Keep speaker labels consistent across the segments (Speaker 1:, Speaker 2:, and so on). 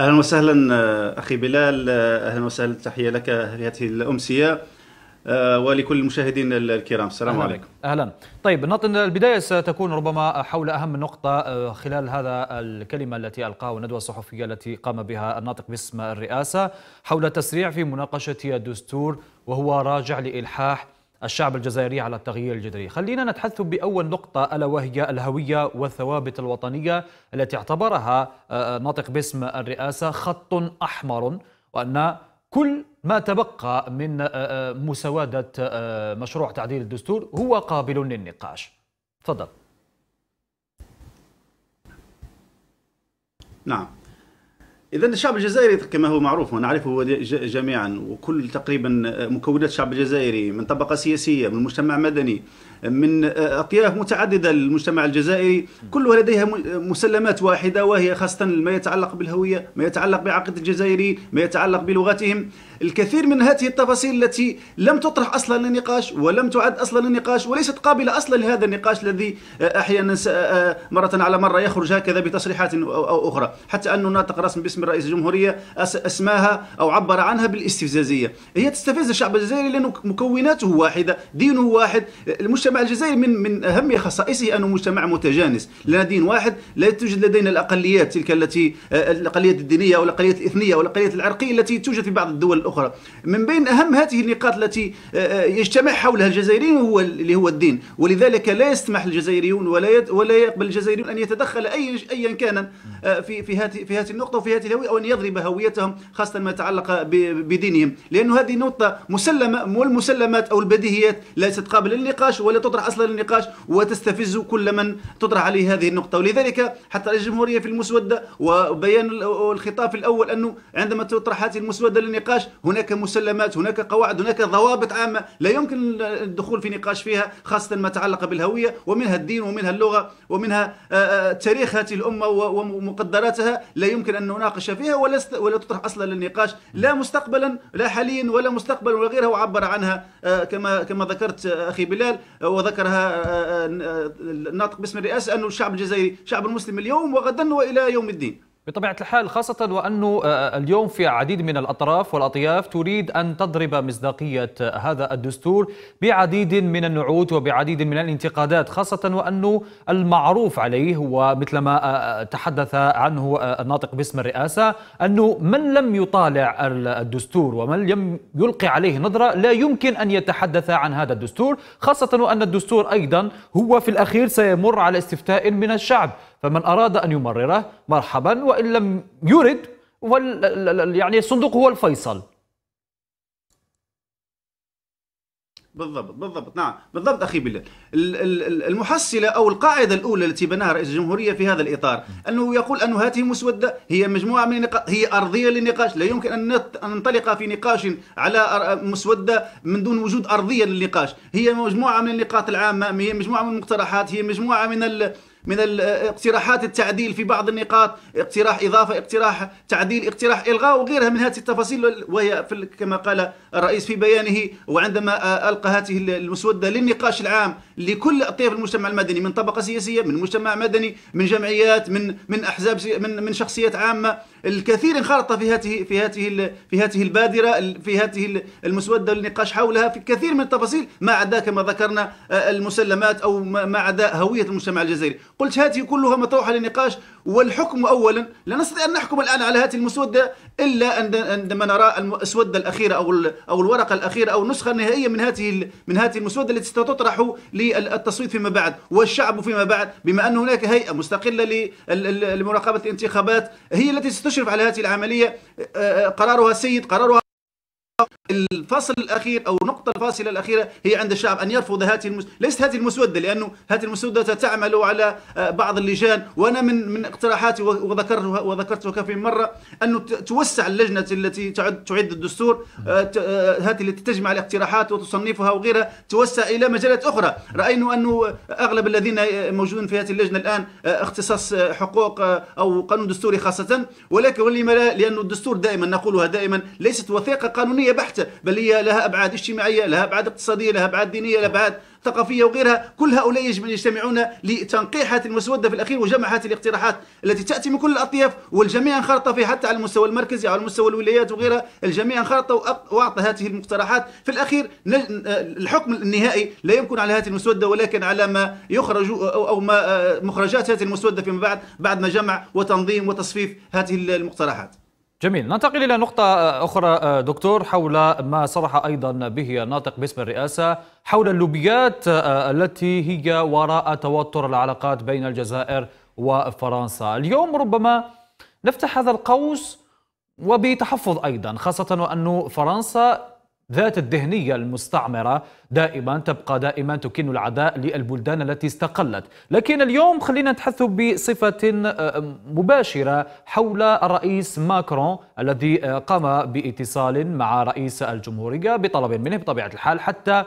Speaker 1: اهلا وسهلا آه، اخي بلال آه، اهلا وسهلا تحيه لك في هذه الامسيه آه، ولكل المشاهدين الكرام السلام أهلاً. عليكم
Speaker 2: اهلا طيب البدايه ستكون ربما حول اهم نقطه خلال هذا الكلمه التي القاها الندوه الصحفيه التي قام بها الناطق باسم الرئاسه حول تسريع في مناقشه الدستور وهو راجع لالحاح الشعب الجزائري على التغيير الجذري خلينا نتحدث بأول نقطة ألا وهي الهوية والثوابت الوطنية التي اعتبرها آه، آه، ناطق باسم الرئاسة خط أحمر وأن كل ما تبقى من آه، مسودة مشروع تعديل الدستور هو قابل للنقاش تفضل
Speaker 1: نعم اذا الشعب الجزائري كما هو معروف ونعرفه جميعا وكل تقريبا مكونات الشعب الجزائري من طبقه سياسيه من مجتمع مدني من آه، أطياف متعددة للمجتمع الجزائري كلها لديها مسلمات واحدة وهي خاصة ما يتعلق بالهوية ما يتعلق بعقيدة الجزائريين ما يتعلق بلغتهم الكثير من هذه التفاصيل التي لم تطرح اصلا للنقاش ولم تعد اصلا للنقاش وليست قابله اصلا لهذا النقاش الذي آه، احيانا آه، مره على مره يخرج هكذا بتصريحات او اخرى حتى انه ناطق رسم باسم رئيس الجمهوريه اسماها او عبر عنها بالاستفزازيه هي تستفز الشعب الجزائري لانه مكوناته واحده دينه واحد المجتمع المجتمع الجزائري من من اهم خصائصه انه مجتمع متجانس لدينا دين واحد لا توجد لدينا الاقليات تلك التي آه، الاقليات الدينيه او الاقليات الاثنيه او الاقليات العرقيه التي توجد في بعض الدول الاخرى من بين اهم هذه النقاط التي آه، آه، يجتمع حولها الجزائريين هو اللي هو الدين ولذلك لا يسمح الجزائريون ولا ولا يقبل الجزائريون ان يتدخل اي ايا كان في في هذه في هذه النقطه وفي هذه الهويه او ان يضرب هويتهم خاصه ما يتعلق بدينهم لانه هذه نقطه مسلمه والمسلمات او البديهيات ليست قابله للنقاش ولا تطرح اصلا النقاش وتستفز كل من تطرح عليه هذه النقطه ولذلك حتى الجمهوريه في المسوده وبيان الخطاب الاول انه عندما تطرح هذه المسوده للنقاش هناك مسلمات هناك قواعد هناك ضوابط عامه لا يمكن الدخول في نقاش فيها خاصه ما تعلق بالهويه ومنها الدين ومنها اللغه ومنها آه، آه، تاريخ هذه الامه ومقدراتها لا يمكن ان نناقش فيها ولا ولا تطرح اصلا للنقاش لا مستقبلا لا حاليا ولا مستقبلا ولا غيرها وعبر عنها آه، كما كما ذكرت اخي بلال وذكرها الناطق آه، آه، آه، باسم الرئاسة أن الشعب الجزائري شعب مسلم
Speaker 2: اليوم وغدا وإلى يوم الدين بطبيعة الحال خاصة وأنه آه، آه، اليوم في عديد من الأطراف والأطياف تريد أن تضرب مصداقية آه، هذا الدستور بعديد من النعوت وبعديد من الانتقادات خاصة وأنه المعروف عليه ومثل ما تحدث عنه الناطق باسم الرئاسة أنه من لم يطالع الدستور ومن لم يلقي عليه نظرة لا يمكن أن يتحدث عن هذا الدستور خاصة وأن الدستور أيضا هو في الأخير سيمر على استفتاء من الشعب فمن أراد أن يمرره مرحبا وإن لم يرد يعني الصندوق هو الفيصل
Speaker 1: بالضبط بالضبط نعم بالضبط اخي بلال المحصله او القاعده الاولى التي بناها رئيس الجمهوريه في هذا الاطار انه يقول انه هذه المسوده هي مجموعه من النقاط هي ارضيه للنقاش لا يمكن ان ننطلق في نقاش على مسوده من دون وجود ارضيه للنقاش هي مجموعه من النقاط العامه هي مجموعه من المقترحات هي مجموعه من ال من اقتراحات التعديل في بعض النقاط اقتراح إضافة اقتراح تعديل اقتراح إلغاء وغيرها من هذه التفاصيل وهي كما قال الرئيس في بيانه وعندما ألقى هذه المسودة للنقاش العام لكل أطياف المجتمع المدني من طبقة سياسية من مجتمع مدني من جمعيات من من أحزاب من من شخصيات عامة الكثير انخرط في هذه في هذه في هذه البادره في هذه المسوده للنقاش حولها في كثير من التفاصيل ما عدا كما ذكرنا آه، المسلمات او ما عدا هويه المجتمع الجزائري قلت هذه كلها مطروحه للنقاش والحكم أولا لا نستطيع أن نحكم الآن على هذه المسودة إلا عندما نرى المسودة الأخيرة أو أو الورقة الأخيرة أو النسخة النهائية من هذه من هذه المسودة التي ستطرح للتصويت فيما بعد والشعب فيما بعد بما أن هناك هيئة مستقلة لمراقبة الانتخابات هي التي ستشرف على هذه العملية آه، آه، قرارها سيد قرارها الفصل الاخير او النقطه الفاصله الاخيره هي عند الشعب ان يرفض هذه المس... ليست هذه المسوده لانه هذه المسوده تعمل على آه، بعض اللجان وانا من من اقتراحاتي وذكرتها وذكرتها في مره انه توسع اللجنه التي تعد تعد الدستور آه، آه، هذه التي تجمع الاقتراحات وتصنفها وغيرها توسع الى مجالات اخرى راينا انه اغلب الذين موجودون في هذه اللجنه الان اختصاص حقوق او قانون دستوري خاصه ولكن ولما لا لانه الدستور دائما نقولها دائما ليست وثيقه قانونيه عسكرية بحتة بل هي لها أبعاد اجتماعية لها أبعاد اقتصادية لها أبعاد دينية لها أبعاد ثقافية وغيرها كل هؤلاء يجب أن يجتمعون لتنقيح هذه المسودة في الأخير وجمع هذه الاقتراحات التي تأتي من كل الأطياف والجميع انخرط فيها حتى على المستوى المركزي على مستوى الولايات وغيرها الجميع انخرط وأعطى هذه المقترحات في الأخير آه، الحكم النهائي لا يمكن على هذه المسودة ولكن على ما يخرج أو ما آه، مخرجات هذه المسودة فيما بعد بعد ما جمع وتنظيم وتصفيف
Speaker 2: هذه المقترحات جميل ننتقل إلى نقطة آه، أخرى آه، دكتور حول ما صرح أيضا به الناطق باسم الرئاسة حول اللوبيات آه، التي هي وراء توتر العلاقات بين الجزائر وفرنسا اليوم ربما نفتح هذا القوس وبتحفظ أيضا خاصة وأن فرنسا ذات الدهنية المستعمرة دائما تبقى دائما تكن العداء للبلدان التي استقلت لكن اليوم خلينا نتحدث بصفة آه، مباشرة حول الرئيس ماكرون الذي آه، قام باتصال مع رئيس الجمهورية بطلب منه بطبيعة الحال حتى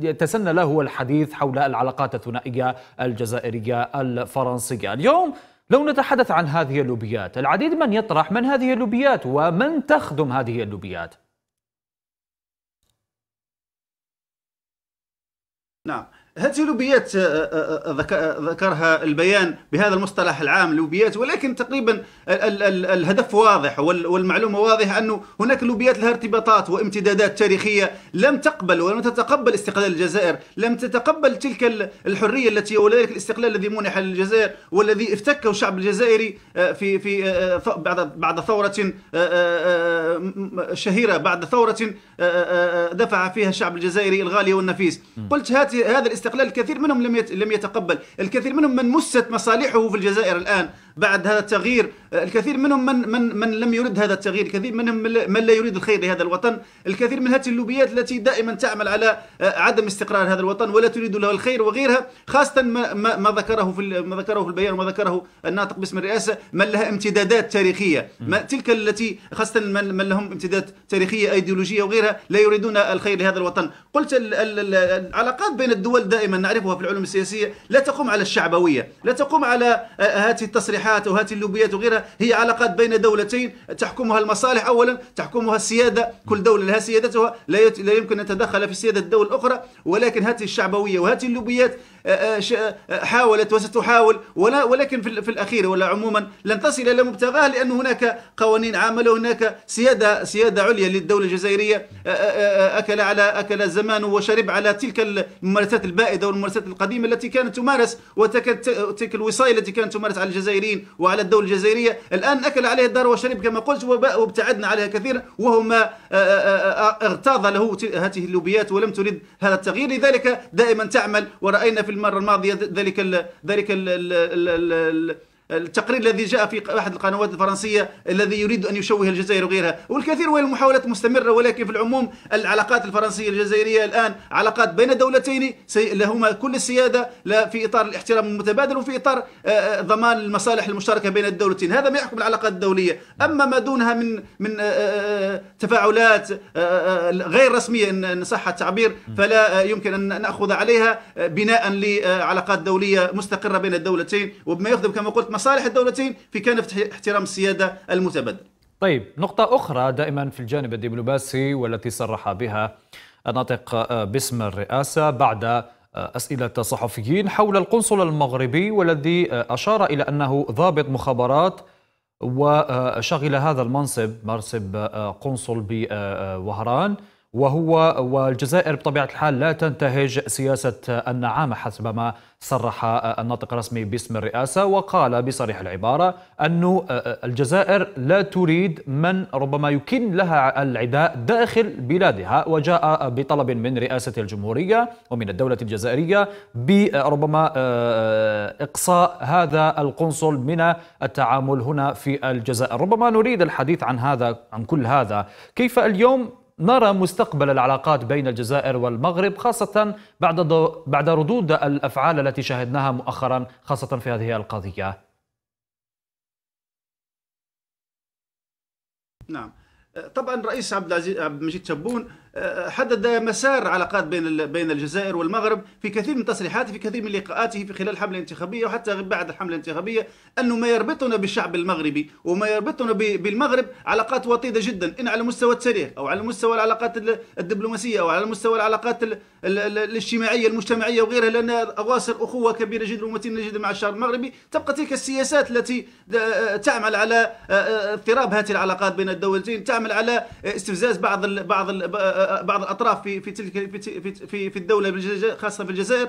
Speaker 2: يتسنى له الحديث حول العلاقات الثنائية الجزائرية الفرنسية اليوم لو نتحدث عن هذه اللوبيات العديد من يطرح من هذه اللوبيات ومن تخدم هذه اللوبيات
Speaker 1: Now, هذه لوبيات آه، آه، آه، ذكرها البيان بهذا المصطلح العام لوبيات ولكن تقريبا الهدف واضح والمعلومة واضحة أنه هناك لوبيات لها ارتباطات وامتدادات تاريخية لم تقبل ولم تتقبل استقلال الجزائر لم تتقبل تلك الحرية التي ولذلك الاستقلال الذي منح للجزائر والذي افتكه الشعب الجزائري في في بعد بعد ثورة شهيرة بعد ثورة دفع فيها الشعب الجزائري الغالي والنفيس قلت هذا الاستقلال الاستقلال الكثير منهم لم لم يتقبل الكثير منهم من مست مصالحه في الجزائر الآن بعد هذا التغيير الكثير منهم من من من لم يرد هذا التغيير الكثير منهم من لا يريد الخير لهذا الوطن الكثير من هذه اللوبيات التي دائما تعمل على آه، عدم استقرار هذا الوطن ولا تريد له الخير وغيرها خاصه ما, ما, ما ذكره في ما ذكره في البيان وما ذكره الناطق باسم الرئاسه من لها امتدادات تاريخيه ما تلك التي خاصه من, من لهم امتدادات تاريخيه ايديولوجيه وغيرها لا يريدون الخير لهذا الوطن قلت العلاقات بين الدول دائما نعرفها في العلوم السياسيه لا تقوم على الشعبويه لا تقوم على آه، هذه التصريحات اللائحات وهذه اللوبيات وغيرها هي علاقات بين دولتين تحكمها المصالح أولا تحكمها السيادة كل دولة لها سيادتها لا يمكن أن تتدخل في سيادة الدول الأخرى ولكن هات الشعبوية وهات اللوبيات حاولت وستحاول ولا ولكن في الأخير ولا عموما لن تصل إلى مبتغاه لأن هناك قوانين عامه وهناك سيادة سيادة عليا للدولة الجزائرية أكل على أكل الزمان وشرب على تلك الممارسات البائدة والممارسات القديمة التي كانت تمارس وتلك الوصاية التي كانت تمارس على الجزائريين وعلى الدولة الجزائرية الآن أكل عليها الدار وشرب كما قلت وابتعدنا عليها كثيرا وهو ما اغتاظ له هذه اللوبيات ولم تريد هذا التغيير لذلك دائما تعمل ورأينا في المره الماضيه ذلك ال ذلك ال ال ال ال التقرير الذي جاء في احد القنوات الفرنسيه الذي يريد ان يشوه الجزائر وغيرها والكثير من المحاولات مستمره ولكن في العموم العلاقات الفرنسيه الجزائريه الان علاقات بين دولتين لهما كل السياده لا في اطار الاحترام المتبادل وفي اطار آه، آه، ضمان المصالح المشتركه بين الدولتين هذا ما يحكم العلاقات الدوليه اما ما دونها من من آه، تفاعلات غير رسميه ان صح التعبير فلا يمكن ان ناخذ عليها بناء لعلاقات دوليه مستقره بين الدولتين وبما يخدم كما قلت
Speaker 2: مصالح الدولتين في كنف احترام السياده المتبادله. طيب نقطة أخرى دائما في الجانب الدبلوماسي والتي صرح بها الناطق آه، باسم الرئاسة بعد آه، أسئلة صحفيين حول القنصل المغربي والذي آه، أشار إلى أنه ضابط مخابرات وشغل هذا المنصب منصب قنصل بوهران وهو والجزائر بطبيعة الحال لا تنتهج سياسة النعامة حسب ما صرح الناطق الرسمي باسم الرئاسة وقال بصريح العبارة أن الجزائر لا تريد من ربما يكن لها العداء داخل بلادها وجاء بطلب من رئاسة الجمهورية ومن الدولة الجزائرية بربما آه، إقصاء هذا القنصل من التعامل هنا في الجزائر ربما نريد الحديث عن هذا عن كل هذا كيف اليوم نرى مستقبل العلاقات بين الجزائر والمغرب خاصة بعد بعد ردود الافعال التي شاهدناها مؤخرا خاصة في هذه القضية.
Speaker 1: نعم طبعا رئيس عبد العزيز عبد المجيد تبون حدد مسار علاقات بين بين الجزائر والمغرب في كثير من تصريحاته في كثير من لقاءاته في خلال الحمله الانتخابيه وحتى بعد الحمله الانتخابيه انه ما يربطنا بالشعب المغربي وما يربطنا بالمغرب علاقات وطيده جدا ان على مستوى التاريخ او على مستوى العلاقات الدبلوماسيه او على مستوى العلاقات الاجتماعيه المجتمعيه وغيرها لان اواصر اخوه كبيره جدا ومتينه جدا مع الشعب المغربي تبقى تلك السياسات التي آه، آه، تعمل على آه، اضطراب هذه العلاقات بين الدولتين تعمل على استفزاز بعض الـ بعض الـ بعض الاطراف في في تلك في في, في الدوله خاصه الجزائر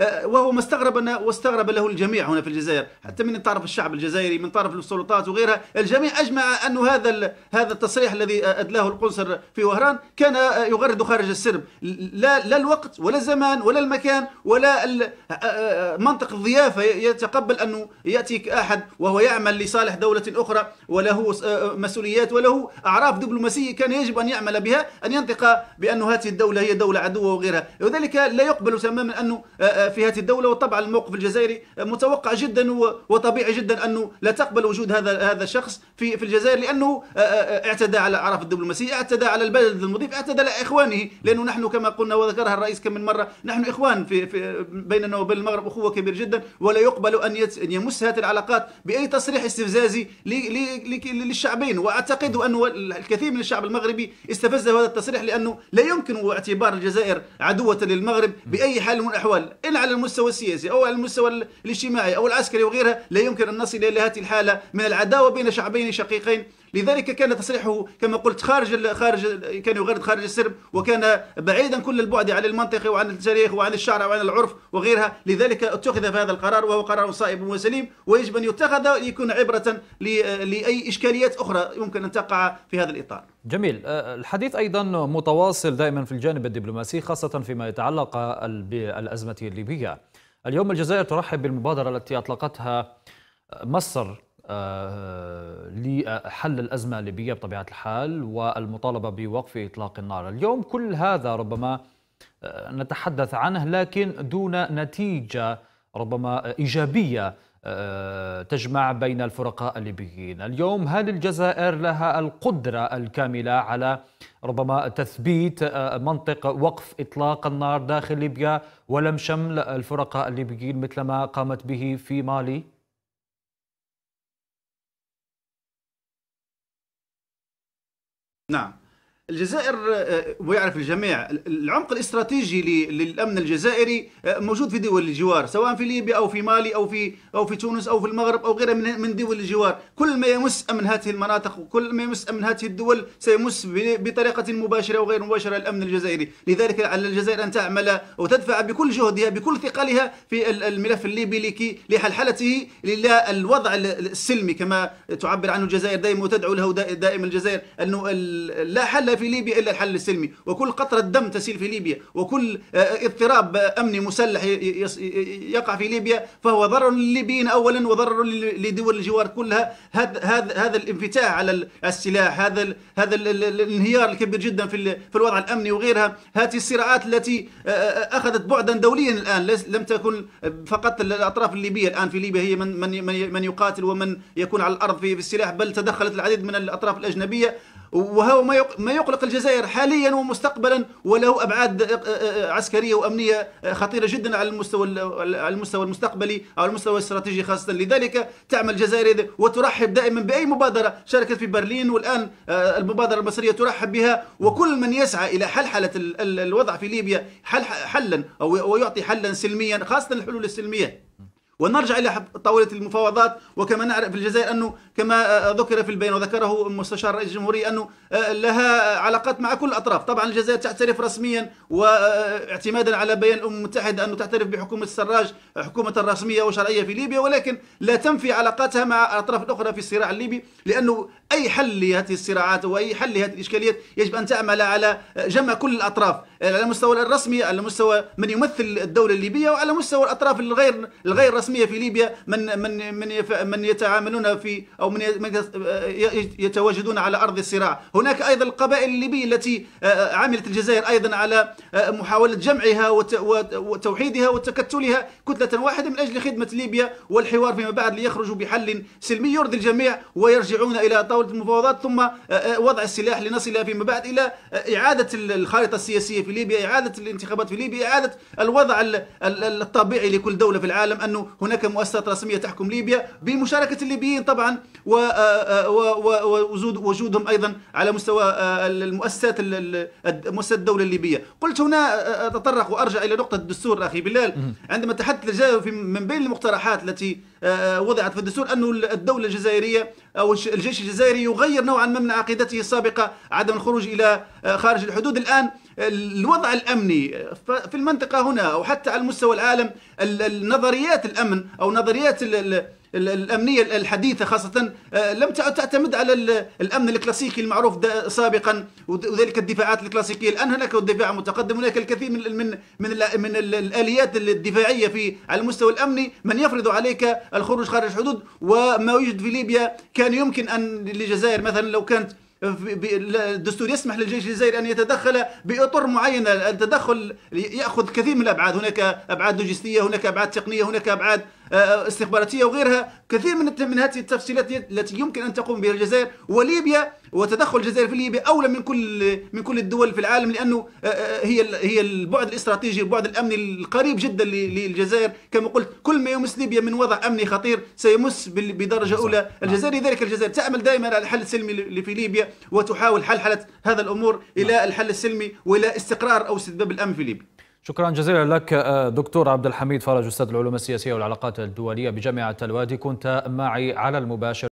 Speaker 1: آه، وهو ما استغرب واستغرب له الجميع هنا في الجزائر حتى من طرف الشعب الجزائري من طرف السلطات وغيرها الجميع أجمع أن هذا هذا التصريح الذي آه، أدلاه القنصل في وهران كان آه، يغرد خارج السرب لا, لا الوقت ولا الزمان ولا المكان ولا منطق الضيافة يتقبل أنه يأتيك أحد وهو يعمل لصالح دولة أخرى وله مسؤوليات وله أعراف دبلوماسية كان يجب أن يعمل بها أن ينطق بأن هذه الدولة هي دولة عدوة وغيرها لذلك لا يقبل تماما أنه في هذه الدولة وطبعا الموقف الجزائري متوقع جدا وطبيعي جدا أنه لا تقبل وجود هذا هذا الشخص في في الجزائر لأنه آه، آه، اعتدى على أعراف الدبلوماسية اعتدى على البلد المضيف اعتدى على إخوانه لأنه نحن كما قلنا وذكرها الرئيس كم من مرة نحن إخوان في, في بيننا وبين المغرب أخوة كبير جدا ولا يقبل أن يمس هذه العلاقات بأي تصريح استفزازي للشعبين وأعتقد أن الكثير من الشعب المغربي استفز هذا التصريح لأنه لا يمكن اعتبار الجزائر عدوة للمغرب بأي حال من الأحوال على المستوى السياسي أو على المستوى الاجتماعي أو العسكري وغيرها لا يمكن أن نصل إلى هذه الحالة من العداوة بين شعبين شقيقين لذلك كان تصريحه كما قلت خارج خارج كان يغرد خارج السرب وكان بعيدا كل البعد عن المنطق وعن التاريخ وعن الشعر وعن العرف وغيرها لذلك اتخذ في هذا القرار وهو قرار صائب وسليم ويجب ان يتخذ ليكون عبره لاي اشكاليات اخرى يمكن ان تقع في هذا الاطار
Speaker 2: جميل أه، الحديث أيضا متواصل دائما في الجانب الدبلوماسي خاصة فيما يتعلق بالأزمة الليبية اليوم الجزائر ترحب بالمبادرة التي أطلقتها مصر أه، لحل الأزمة الليبية بطبيعة الحال والمطالبة بوقف إطلاق النار اليوم كل هذا ربما أه، نتحدث عنه لكن دون نتيجة ربما إيجابية آه، تجمع بين الفرقاء الليبيين اليوم هل الجزائر لها القدرة الكاملة على ربما تثبيت آه، منطق وقف إطلاق النار داخل ليبيا ولم شمل الفرقاء الليبيين مثل ما قامت به في مالي؟
Speaker 1: نعم الجزائر آه، ويعرف الجميع العمق الاستراتيجي للامن الجزائري آه، موجود في دول الجوار سواء في ليبيا او في مالي او في او في تونس او في المغرب او غيرها من دول الجوار كل ما يمس امن هذه المناطق وكل ما يمس امن هذه الدول سيمس بطريقه مباشره وغير مباشره الامن الجزائري لذلك على الجزائر ان تعمل وتدفع بكل جهدها بكل ثقلها في الملف الليبي لكي لحلحلته الى الوضع السلمي كما تعبر عنه الجزائر دائما وتدعو له دائما الجزائر انه لا حل في ليبيا إلا الحل السلمي وكل قطرة دم تسيل في ليبيا وكل آه، آه، اضطراب آه، أمني مسلح يقع في ليبيا فهو ضرر للليبيين أولا وضرر لدول الجوار كلها هذا هذا الانفتاح على السلاح هذا هذا الانهيار الكبير جدا في في الوضع الأمني وغيرها هذه الصراعات التي أخذت بعدا دوليا الآن لم تكن فقط الأطراف الليبية الآن في ليبيا هي من من من يقاتل ومن يكون على الأرض في السلاح بل تدخلت العديد من الأطراف الأجنبية وهو ما يقلق الجزائر حاليا ومستقبلا وله ابعاد آه، آه، آه، عسكريه وامنيه خطيره جدا على المستوى على المستوى المستقبلي او المستوى الاستراتيجي خاصه لذلك تعمل الجزائر وترحب دائما باي مبادره شاركت في برلين والان المبادره المصريه ترحب بها وكل من يسعى الى حل حاله الوضع في ليبيا حل حلا او ويعطي حلا سلميا خاصه الحلول السلميه ونرجع الى طاوله المفاوضات وكما نعرف في الجزائر انه كما آه، آه، ذكر في البيان وذكره مستشار رئيس الجمهورية أنه آه، لها علاقات مع كل الأطراف طبعا الجزائر تعترف رسميا واعتمادا على بيان الأمم المتحدة أنه تعترف بحكومة السراج حكومة رسمية وشرعية في ليبيا ولكن لا تنفي علاقاتها مع الأطراف الأخرى في الصراع الليبي لأنه أي حل لهذه الصراعات وأي حل لهذه الإشكاليات يجب أن تعمل على جمع كل الأطراف على المستوى الرسمي على مستوى من يمثل الدولة الليبية وعلى مستوى الأطراف الغير الغير رسمية في ليبيا من من من, من يتعاملون في أو من آه، يتواجدون على أرض الصراع هناك أيضا القبائل الليبية التي آه، آه، عملت الجزائر أيضا على محاولة جمعها وتوحيدها وتكتلها كتلة واحدة من أجل خدمة ليبيا والحوار فيما بعد ليخرجوا بحل سلمي يرضي الجميع ويرجعون إلى طاولة المفاوضات ثم وضع السلاح لنصل فيما بعد إلى إعادة الخارطة السياسية في ليبيا إعادة الانتخابات في ليبيا إعادة الوضع الطبيعي لكل دولة في العالم أنه هناك مؤسسات رسمية تحكم ليبيا بمشاركة الليبيين طبعا ووجودهم آه، آه، ايضا على مستوى آه، المؤسسات مؤسسات الدوله الليبيه قلت هنا اتطرق وارجع الى نقطه الدستور اخي بلال عندما تحدث الجزائر من بين المقترحات التي وضعت في الدستور انه الدوله الجزائريه او الجيش الجزائري يغير نوعا ما من عقيدته السابقه عدم الخروج الى خارج الحدود الان الوضع الأمني في المنطقة هنا أو حتى على المستوى العالم النظريات الأمن أو نظريات الأمنية الحديثة خاصة آه، لم تعتمد على الأمن الكلاسيكي المعروف سابقا وذلك الدفاعات الكلاسيكية الآن هناك الدفاع متقدم هناك الكثير من من من, من الآليات الدفاعية في على المستوى الأمني من يفرض عليك الخروج خارج الحدود وما يوجد في ليبيا كان يمكن أن للجزائر مثلا لو كانت الدستور يسمح للجيش الجزائري ان يتدخل باطر معينه التدخل ياخذ كثير من الابعاد هناك ابعاد لوجستيه هناك ابعاد تقنيه هناك ابعاد آه، استخباراتيه وغيرها كثير من من هذه التفصيلات التي يمكن ان تقوم بها الجزائر وليبيا وتدخل الجزائر في ليبيا اولى من كل من كل الدول في العالم لانه آه، آه، هي هي البعد الاستراتيجي البعد الامني القريب جدا للجزائر كما قلت كل ما يمس ليبيا من وضع امني خطير سيمس بدرجه اولى الجزائر لذلك الجزائر تعمل دائما على الحل السلمي في ليبيا وتحاول حلحله هذا الامور الى نعم. الحل السلمي والى استقرار او استتباب الامن في ليبيا
Speaker 2: شكرا جزيلا لك آه، دكتور عبد الحميد فرج استاذ العلوم السياسيه والعلاقات الدوليه بجامعه الوادي كنت معي على المباشر